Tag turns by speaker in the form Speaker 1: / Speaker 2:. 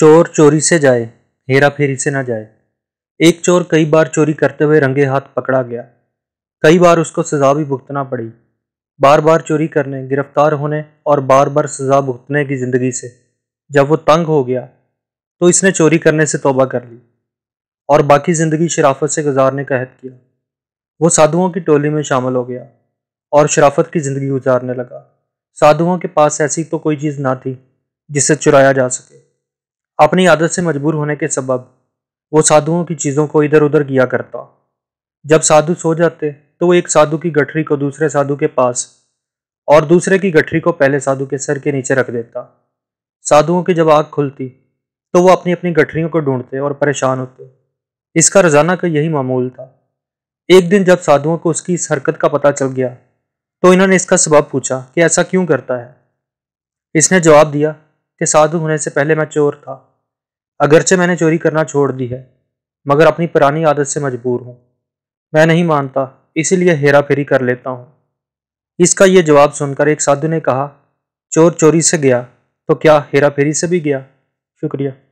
Speaker 1: चोर चोरी से जाए हेरा फेरी से ना जाए एक चोर कई बार चोरी करते हुए रंगे हाथ पकड़ा गया कई बार उसको सजा भी भुगतना पड़ी बार बार चोरी करने गिरफ्तार होने और बार बार सजा भुगतने की ज़िंदगी से जब वो तंग हो गया तो इसने चोरी करने से तोबा कर ली और बाकी ज़िंदगी शराफत से गुजारने का हद किया वो साधुओं की टोली में शामिल हो गया और शराफत की ज़िंदगी गुजारने लगा साधुओं के पास ऐसी तो कोई चीज़ ना थी जिसे चुराया जा सके अपनी आदत से मजबूर होने के सबब वो साधुओं की चीज़ों को इधर उधर किया करता जब साधु सो जाते तो वो एक साधु की गठरी को दूसरे साधु के पास और दूसरे की गठरी को पहले साधु के सर के नीचे रख देता साधुओं की जब आँख खुलती तो वो अपनी अपनी गठरियों को ढूंढते और परेशान होते इसका रोज़ाना का यही मामूल था एक दिन जब साधुओं को उसकी इस हरकत का पता चल गया तो इन्होंने इसका सबब पूछा कि ऐसा क्यों करता है इसने जवाब दिया कि साधु होने से पहले मैं चोर था अगरचे मैंने चोरी करना छोड़ दी है मगर अपनी पुरानी आदत से मजबूर हूँ मैं नहीं मानता इसीलिए हेरा फेरी कर लेता हूँ इसका यह जवाब सुनकर एक साधु ने कहा चोर चोरी से गया तो क्या हेरा फेरी से भी गया शुक्रिया